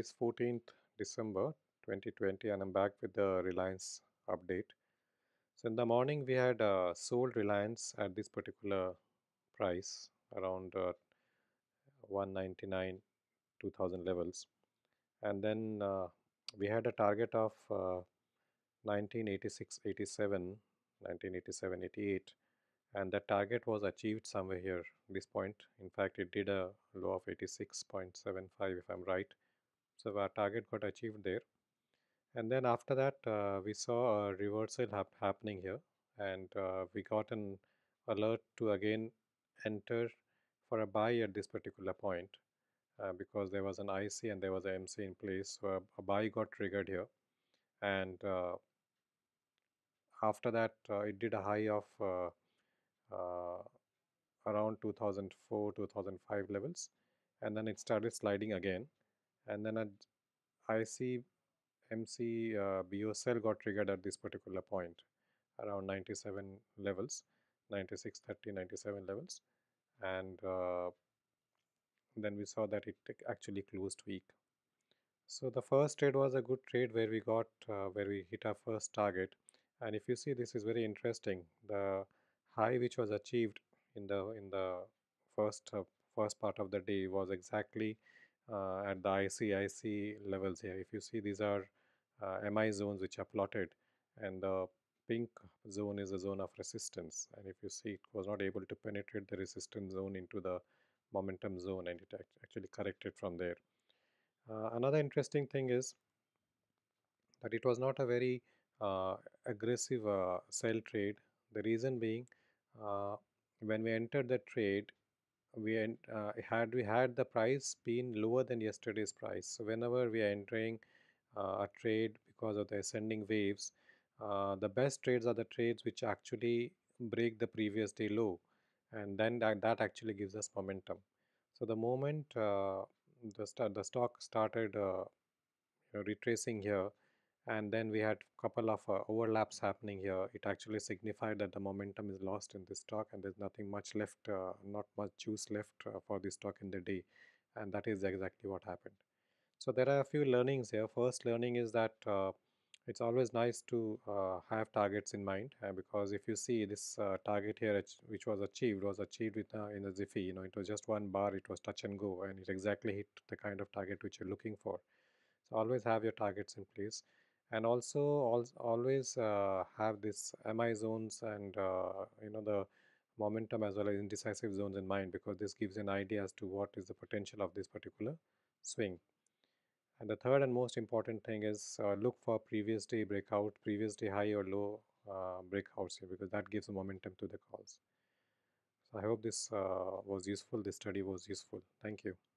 It's 14th December 2020 and I'm back with the Reliance update. So in the morning we had uh, sold Reliance at this particular price around uh, 199 2000 levels and then uh, we had a target of 1986 uh, 87 1987 88 and the target was achieved somewhere here this point in fact it did a low of 86.75 if I'm right so our target got achieved there. And then after that, uh, we saw a reversal happening here and uh, we got an alert to again enter for a buy at this particular point uh, because there was an IC and there was an MC in place. So a, a buy got triggered here. And uh, after that, uh, it did a high of uh, around 2004, 2005 levels. And then it started sliding again and then an IC MC uh, BO cell got triggered at this particular point around 97 levels, 96, 30, 97 levels and uh, then we saw that it actually closed weak. So the first trade was a good trade where we got uh, where we hit our first target and if you see this is very interesting the high which was achieved in the in the first uh, first part of the day was exactly uh, at the ICIC levels here. If you see these are uh, MI zones which are plotted and the pink zone is a zone of resistance and if you see it was not able to penetrate the resistance zone into the momentum zone and it actually corrected from there. Uh, another interesting thing is that it was not a very uh, aggressive uh, sell trade. The reason being uh, when we entered the trade we uh, had we had the price been lower than yesterday's price so whenever we are entering uh, a trade because of the ascending waves uh, the best trades are the trades which actually break the previous day low and then that, that actually gives us momentum so the moment uh, the, st the stock started uh, retracing here and then we had a couple of uh, overlaps happening here it actually signified that the momentum is lost in this stock and there's nothing much left uh, not much juice left uh, for this stock in the day and that is exactly what happened so there are a few learnings here first learning is that uh, it's always nice to uh, have targets in mind uh, because if you see this target here which was achieved was achieved with in the Ziffy you know it was just one bar it was touch and go and it exactly hit the kind of target which you're looking for so always have your targets in place and also al always uh, have this mi zones and uh, you know the momentum as well as indecisive zones in mind because this gives an idea as to what is the potential of this particular swing. And the third and most important thing is uh, look for previous day breakout, previous day high or low uh, breakouts here because that gives momentum to the calls. So I hope this uh, was useful, this study was useful. Thank you.